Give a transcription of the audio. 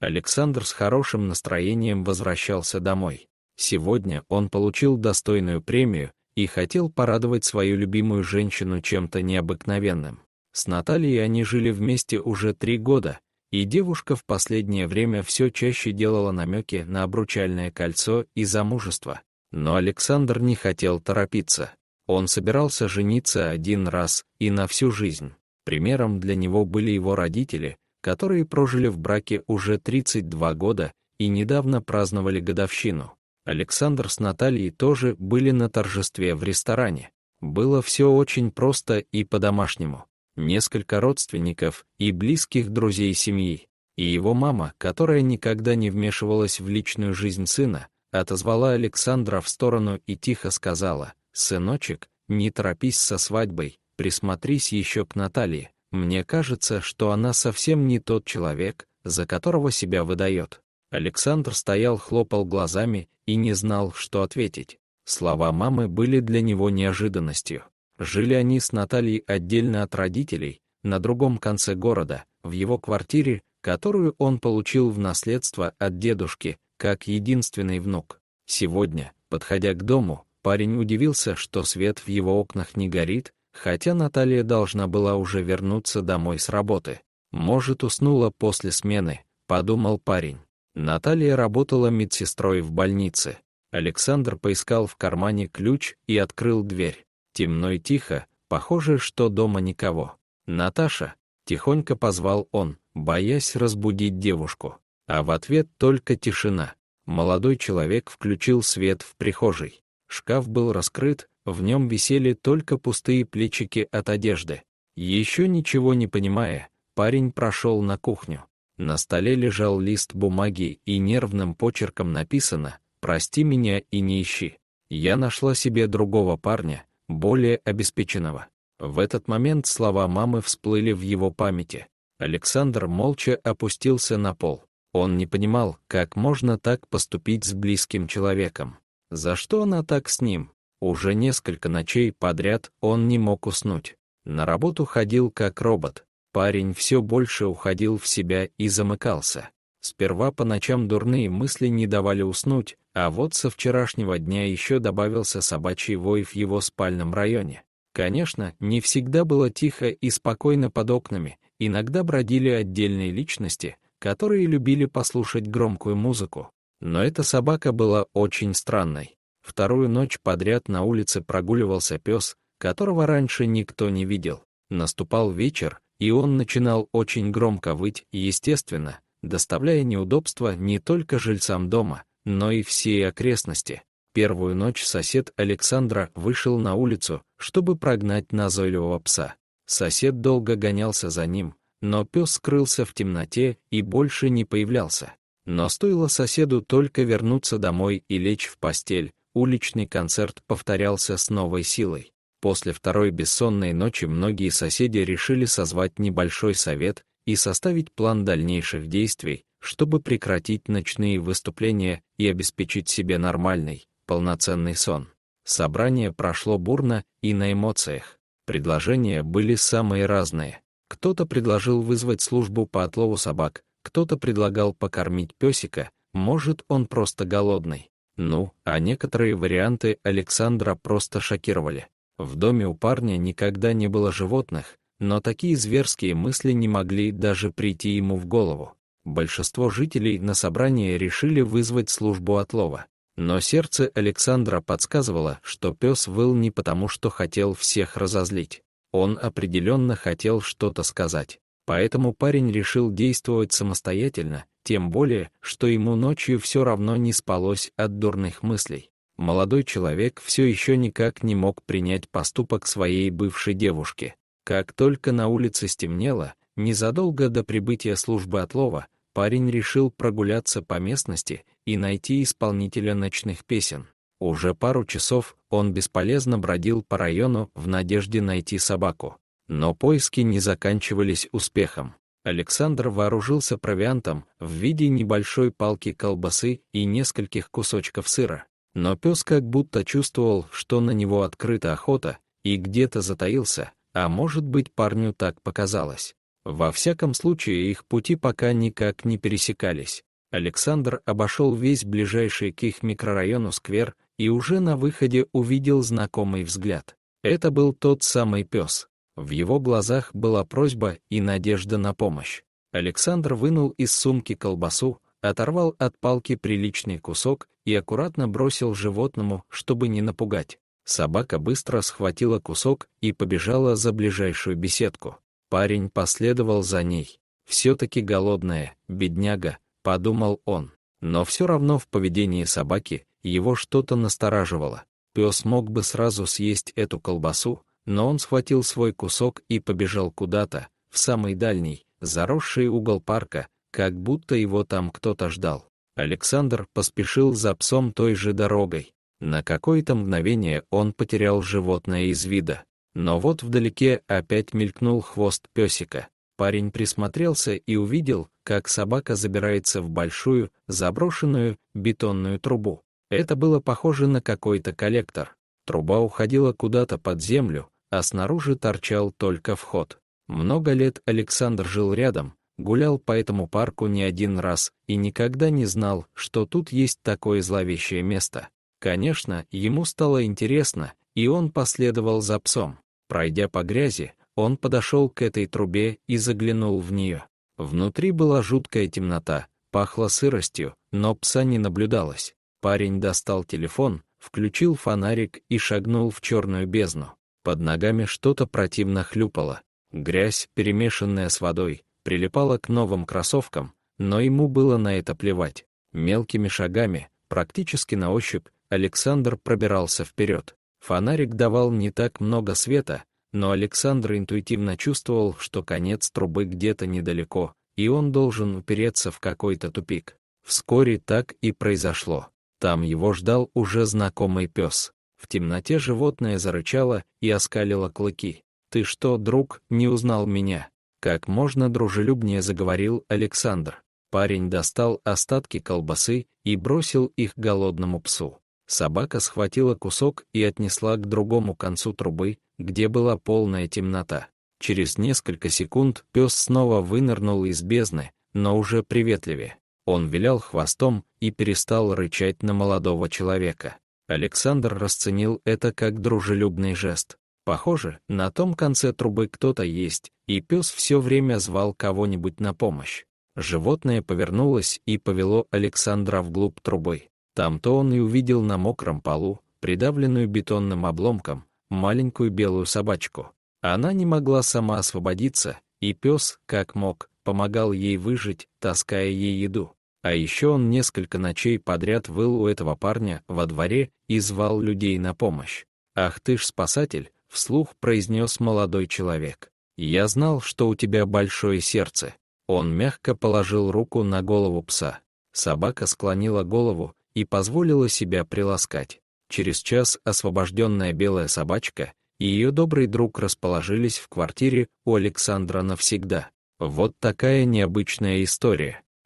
Александр с хорошим настроением возвращался домой. Сегодня он получил достойную премию и хотел порадовать свою любимую женщину чем-то необыкновенным. С Натальей они жили вместе уже три года, и девушка в последнее время все чаще делала намеки на обручальное кольцо и замужество. Но Александр не хотел торопиться. Он собирался жениться один раз и на всю жизнь. Примером для него были его родители — которые прожили в браке уже 32 года и недавно праздновали годовщину. Александр с Натальей тоже были на торжестве в ресторане. Было все очень просто и по-домашнему. Несколько родственников и близких друзей семьи. И его мама, которая никогда не вмешивалась в личную жизнь сына, отозвала Александра в сторону и тихо сказала, «Сыночек, не торопись со свадьбой, присмотрись еще к Наталье, мне кажется, что она совсем не тот человек, за которого себя выдает. Александр стоял, хлопал глазами и не знал, что ответить. Слова мамы были для него неожиданностью. Жили они с Натальей отдельно от родителей, на другом конце города, в его квартире, которую он получил в наследство от дедушки, как единственный внук. Сегодня, подходя к дому, парень удивился, что свет в его окнах не горит, Хотя Наталья должна была уже вернуться домой с работы. Может, уснула после смены, подумал парень. Наталья работала медсестрой в больнице. Александр поискал в кармане ключ и открыл дверь. Темно и тихо, похоже, что дома никого. «Наташа!» — тихонько позвал он, боясь разбудить девушку. А в ответ только тишина. Молодой человек включил свет в прихожей. Шкаф был раскрыт, в нем висели только пустые плечики от одежды. Еще ничего не понимая, парень прошел на кухню. На столе лежал лист бумаги и нервным почерком написано «Прости меня и не ищи». Я нашла себе другого парня, более обеспеченного. В этот момент слова мамы всплыли в его памяти. Александр молча опустился на пол. Он не понимал, как можно так поступить с близким человеком. За что она так с ним? Уже несколько ночей подряд он не мог уснуть. На работу ходил как робот. Парень все больше уходил в себя и замыкался. Сперва по ночам дурные мысли не давали уснуть, а вот со вчерашнего дня еще добавился собачий вой в его спальном районе. Конечно, не всегда было тихо и спокойно под окнами, иногда бродили отдельные личности, которые любили послушать громкую музыку. Но эта собака была очень странной. Вторую ночь подряд на улице прогуливался пес, которого раньше никто не видел. Наступал вечер, и он начинал очень громко выть, естественно, доставляя неудобства не только жильцам дома, но и всей окрестности. Первую ночь сосед Александра вышел на улицу, чтобы прогнать назойливого пса. Сосед долго гонялся за ним, но пес скрылся в темноте и больше не появлялся. Но стоило соседу только вернуться домой и лечь в постель, уличный концерт повторялся с новой силой. После второй бессонной ночи многие соседи решили созвать небольшой совет и составить план дальнейших действий, чтобы прекратить ночные выступления и обеспечить себе нормальный, полноценный сон. Собрание прошло бурно и на эмоциях. Предложения были самые разные. Кто-то предложил вызвать службу по отлову собак, кто-то предлагал покормить песика, может, он просто голодный. Ну, а некоторые варианты Александра просто шокировали. В доме у парня никогда не было животных, но такие зверские мысли не могли даже прийти ему в голову. Большинство жителей на собрании решили вызвать службу отлова. Но сердце Александра подсказывало, что пес выл не потому, что хотел всех разозлить. Он определенно хотел что-то сказать. Поэтому парень решил действовать самостоятельно, тем более, что ему ночью все равно не спалось от дурных мыслей. Молодой человек все еще никак не мог принять поступок своей бывшей девушки. Как только на улице стемнело, незадолго до прибытия службы отлова, парень решил прогуляться по местности и найти исполнителя ночных песен. Уже пару часов он бесполезно бродил по району в надежде найти собаку. Но поиски не заканчивались успехом. Александр вооружился провиантом в виде небольшой палки колбасы и нескольких кусочков сыра. Но пес как будто чувствовал, что на него открыта охота, и где-то затаился, а может быть парню так показалось. Во всяком случае, их пути пока никак не пересекались. Александр обошел весь ближайший к их микрорайону сквер и уже на выходе увидел знакомый взгляд. Это был тот самый пес. В его глазах была просьба и надежда на помощь. Александр вынул из сумки колбасу, оторвал от палки приличный кусок и аккуратно бросил животному, чтобы не напугать. Собака быстро схватила кусок и побежала за ближайшую беседку. Парень последовал за ней. «Все-таки голодная, бедняга», — подумал он. Но все равно в поведении собаки его что-то настораживало. Пес мог бы сразу съесть эту колбасу, но он схватил свой кусок и побежал куда-то, в самый дальний, заросший угол парка, как будто его там кто-то ждал. Александр поспешил за псом той же дорогой. На какое-то мгновение он потерял животное из вида. Но вот вдалеке опять мелькнул хвост песика. Парень присмотрелся и увидел, как собака забирается в большую, заброшенную бетонную трубу. Это было похоже на какой-то коллектор. Труба уходила куда-то под землю, а снаружи торчал только вход. Много лет Александр жил рядом, гулял по этому парку не один раз и никогда не знал, что тут есть такое зловещее место. Конечно, ему стало интересно, и он последовал за псом. Пройдя по грязи, он подошел к этой трубе и заглянул в нее. Внутри была жуткая темнота, пахло сыростью, но пса не наблюдалось. Парень достал телефон, включил фонарик и шагнул в черную бездну. Под ногами что-то противно хлюпало. Грязь, перемешанная с водой, прилипала к новым кроссовкам, но ему было на это плевать. Мелкими шагами, практически на ощупь, Александр пробирался вперед. Фонарик давал не так много света, но Александр интуитивно чувствовал, что конец трубы где-то недалеко, и он должен упереться в какой-то тупик. Вскоре так и произошло. Там его ждал уже знакомый пес. В темноте животное зарычало и оскалило клыки. «Ты что, друг, не узнал меня?» Как можно дружелюбнее заговорил Александр. Парень достал остатки колбасы и бросил их голодному псу. Собака схватила кусок и отнесла к другому концу трубы, где была полная темнота. Через несколько секунд пес снова вынырнул из бездны, но уже приветливее. Он вилял хвостом и перестал рычать на молодого человека. Александр расценил это как дружелюбный жест. Похоже, на том конце трубы кто-то есть, и пес все время звал кого-нибудь на помощь. Животное повернулось и повело Александра вглубь трубы. Там-то он и увидел на мокром полу, придавленную бетонным обломком, маленькую белую собачку. Она не могла сама освободиться, и пес, как мог, помогал ей выжить, таская ей еду. А еще он несколько ночей подряд выл у этого парня во дворе и звал людей на помощь. «Ах ты ж спасатель!» — вслух произнес молодой человек. «Я знал, что у тебя большое сердце». Он мягко положил руку на голову пса. Собака склонила голову и позволила себя приласкать. Через час освобожденная белая собачка и ее добрый друг расположились в квартире у Александра навсегда. Вот такая необычная история.